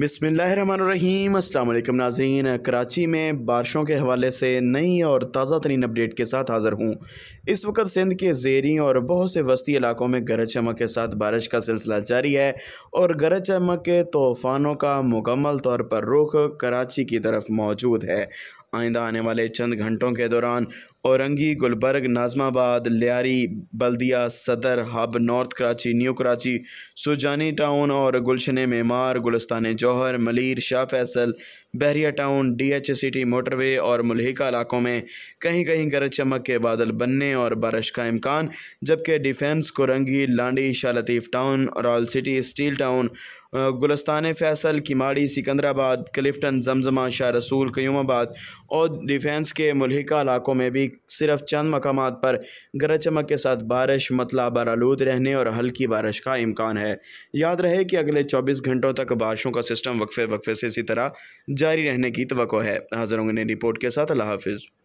बसमीम अल्लाम नाजीन कराची में बारिशों के हवाले से नई और ताज़ा तरीन अपडेट के साथ हाज़िर हूँ इस वक्त सिंध के जेरी और बहुत से वस्ती इलाकों में गरज चमक के साथ बारिश का सिलसिला जारी है और गरज चमक के तूफ़ानों का मुकम्मल तौर पर रुख कराची की तरफ मौजूद है आइंदा आने वाले चंद घंटों के दौरान Orangi Gulberg Najmabad Lyari Baldia Saddar Hub North Karachi New Karachi Surjani Town और Gulshan Maymar Gulistan Jauhar Malir Shah Faisal Bahria Town D H City motorway और मलहिका इलाकों में कहीं कहीं गरज चमक के बादल बनने और बारिश का इम्कान जबकि Defence Korangi Landhi Shah Latif Town Royal City Steel Town Gulistan Faisal Kemari Sikandarabad Clifton Zamzama Shah Rasool Qayyumabad और डिफेंस के मलहिका इलाकों में भी सिर्फ चंद मकाम पर गरज चमक के साथ बारिश मतला आलूद रहने और हल्की बारिश का इम्कान है याद रहे कि अगले चौबीस घंटों तक बारिशों का सिस्टम वक्फे वक्फे से इसी तरह जारी रहने की तो है हाजिर होंगे रिपोर्ट के साथ अल्लाह हाफिज़